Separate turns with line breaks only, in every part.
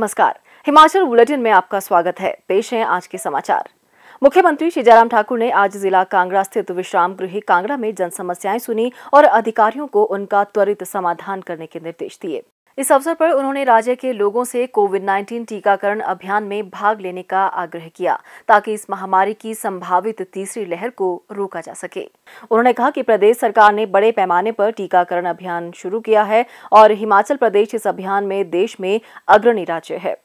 नमस्कार हिमाचल बुलेटिन में आपका स्वागत है पेश है आज के समाचार मुख्यमंत्री श्री जयराम ठाकुर ने आज जिला कांगड़ा स्थित विश्राम गृह कांगड़ा में जन समस्याएं सुनी और अधिकारियों को उनका त्वरित समाधान करने के निर्देश दिए इस अवसर पर उन्होंने राज्य के लोगों से कोविड 19 टीकाकरण अभियान में भाग लेने का आग्रह किया ताकि इस महामारी की संभावित तीसरी लहर को रोका जा सके उन्होंने कहा कि प्रदेश सरकार ने बड़े पैमाने पर टीकाकरण अभियान शुरू किया है और हिमाचल प्रदेश इस अभियान में देश में अग्रणी राज्य है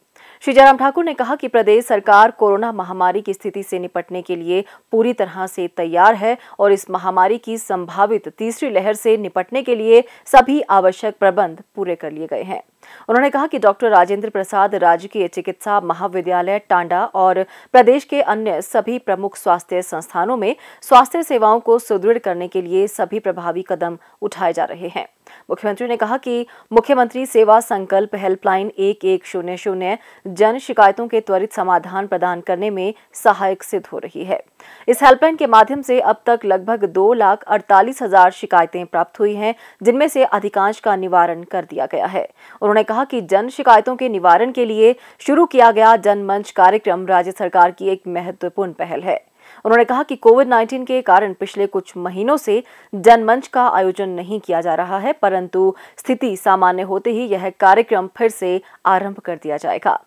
श्री जयराम ठाकुर ने कहा कि प्रदेश सरकार कोरोना महामारी की स्थिति से निपटने के लिए पूरी तरह से तैयार है और इस महामारी की संभावित तीसरी लहर से निपटने के लिए सभी आवश्यक प्रबंध पूरे कर लिए गए हैं उन्होंने कहा कि डॉक्टर राजेंद्र प्रसाद राजकीय चिकित्सा महाविद्यालय टांडा और प्रदेश के अन्य सभी प्रमुख स्वास्थ्य संस्थानों में स्वास्थ्य सेवाओं को सुदृढ़ करने के लिए सभी प्रभावी कदम उठाए जा रहे हैं मुख्यमंत्री ने कहा कि मुख्यमंत्री सेवा संकल्प हेल्पलाइन एक एक शून्य शून्य जन शिकायतों के त्वरित समाधान प्रदान करने में सहायक सिद्ध हो रही है इस हेल्पलाइन के माध्यम से अब तक लगभग दो लाख अड़तालीस हजार शिकायतें प्राप्त हुई हैं जिनमें से अधिकांश का निवारण कर दिया गया है उन्होंने कहा कि जन शिकायतों के निवारण के लिए शुरू किया गया जनमंच कार्यक्रम राज्य सरकार की एक महत्वपूर्ण पहल है उन्होंने कहा कि कोविड 19 के कारण पिछले कुछ महीनों से जनमंच का आयोजन नहीं किया जा रहा है परंतु स्थिति सामान्य होते ही यह कार्यक्रम फिर से आरंभ कर दिया जाएगा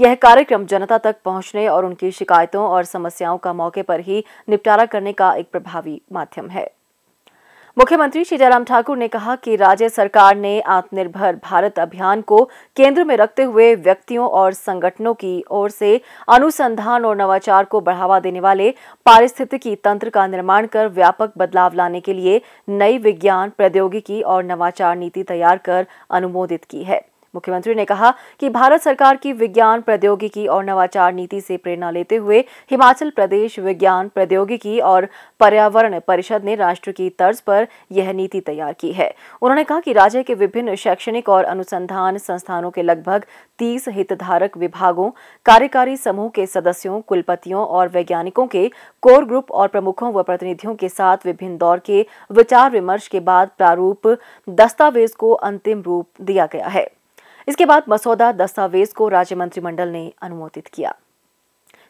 यह कार्यक्रम जनता तक पहुंचने और उनकी शिकायतों और समस्याओं का मौके पर ही निपटारा करने का एक प्रभावी माध्यम है मुख्यमंत्री श्री जयराम ठाकुर ने कहा कि राज्य सरकार ने आत्मनिर्भर भारत अभियान को केंद्र में रखते हुए व्यक्तियों और संगठनों की ओर से अनुसंधान और नवाचार को बढ़ावा देने वाले पारिस्थितिकी तंत्र का निर्माण कर व्यापक बदलाव लाने के लिए नई विज्ञान प्रौद्योगिकी और नवाचार नीति तैयार कर अनुमोदित की है मुख्यमंत्री ने कहा कि भारत सरकार की विज्ञान प्रौद्योगिकी और नवाचार नीति से प्रेरणा लेते हुए हिमाचल प्रदेश विज्ञान प्रौद्योगिकी और पर्यावरण परिषद ने राष्ट्र की तर्ज पर यह नीति तैयार की है उन्होंने कहा कि राज्य के विभिन्न शैक्षणिक और अनुसंधान संस्थानों के लगभग तीस हितधारक विभागों कार्यकारी समूह के सदस्यों कुलपतियों और वैज्ञानिकों के कोर ग्रुप और प्रमुखों व प्रतिनिधियों के साथ विभिन्न दौर के विचार विमर्श के बाद प्रारूप दस्तावेज को अंतिम रूप दिया गया है इसके बाद मसौदा दस्तावेज को राज्य मंत्रिमंडल ने अनुमोदित किया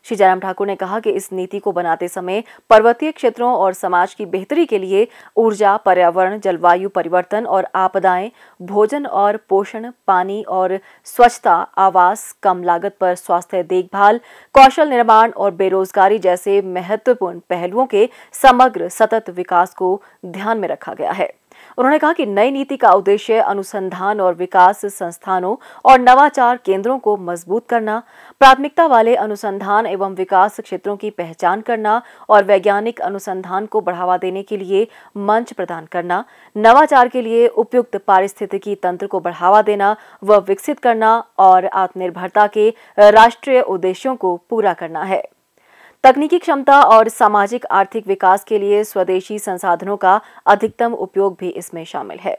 श्री जयराम ठाकुर ने कहा कि इस नीति को बनाते समय पर्वतीय क्षेत्रों और समाज की बेहतरी के लिए ऊर्जा पर्यावरण जलवायु परिवर्तन और आपदाएं भोजन और पोषण पानी और स्वच्छता आवास कम लागत पर स्वास्थ्य देखभाल कौशल निर्माण और बेरोजगारी जैसे महत्वपूर्ण पहलुओं के समग्र सतत विकास को ध्यान में रखा गया है उन्होंने कहा कि नई नीति का उद्देश्य अनुसंधान और विकास संस्थानों और नवाचार केंद्रों को मजबूत करना प्राथमिकता वाले अनुसंधान एवं विकास क्षेत्रों की पहचान करना और वैज्ञानिक अनुसंधान को बढ़ावा देने के लिए मंच प्रदान करना नवाचार के लिए उपयुक्त पारिस्थितिकी तंत्र को बढ़ावा देना व विकसित करना और आत्मनिर्भरता के राष्ट्रीय उद्देश्यों को पूरा करना है तकनीकी क्षमता और सामाजिक आर्थिक विकास के लिए स्वदेशी संसाधनों का अधिकतम उपयोग भी इसमें शामिल है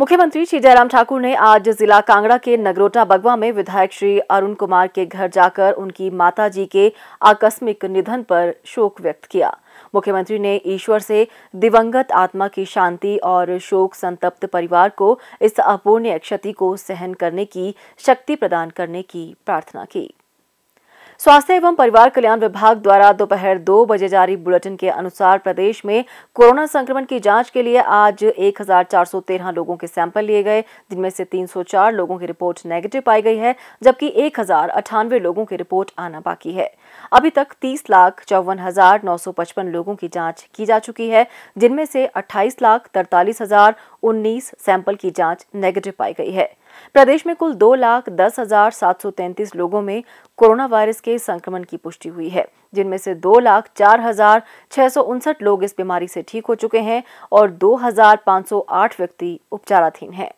मुख्यमंत्री श्री जयराम ठाकुर ने आज जिला कांगड़ा के नगरोटा बगवा में विधायक श्री अरुण कुमार के घर जाकर उनकी माताजी के आकस्मिक निधन पर शोक व्यक्त किया मुख्यमंत्री ने ईश्वर से दिवंगत आत्मा की शांति और शोक संतप्त परिवार को इस अपूर्णीय क्षति को सहन करने की शक्ति प्रदान करने की प्रार्थना की स्वास्थ्य एवं परिवार कल्याण विभाग द्वारा दोपहर दो, दो बजे जारी बुलेटिन के अनुसार प्रदेश में कोरोना संक्रमण की जांच के लिए आज 1,413 लोगों के सैंपल लिए गए जिनमें से 304 लोगों की रिपोर्ट नेगेटिव पाई गई है जबकि एक लोगों की रिपोर्ट आना बाकी है अभी तक तीस लाख चौवन हजार नौ सौ पचपन लोगों की जांच की जा चुकी है जिनमें से अट्ठाईस लाख तरतालीस हजार उन्नीस सैंपल की जांच नेगेटिव पाई गई है प्रदेश में कुल दो लाख दस हजार सात सौ तैंतीस लोगों में कोरोना वायरस के संक्रमण की पुष्टि हुई है जिनमें से दो लाख चार हजार छह सौ उनसठ लोग इस बीमारी से ठीक हो चुके हैं और दो हजार पाँच सौ आठ व्यक्ति उपचाराधीन हैं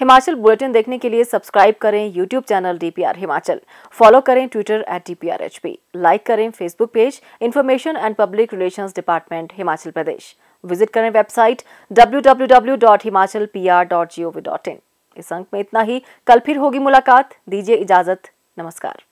हिमाचल बुलेटिन देखने के लिए सब्सक्राइब करें YouTube channel DPR Himachal follow करें ट्विटर एट डीपीआर लाइक करें Facebook page information and public relation department Himachal Pradesh visit करें website W W W dot dot dot Himachal P R in इस अंक में इतना ही कल फिर होगी मुलाकात दीजिए इजाजत नमस्कार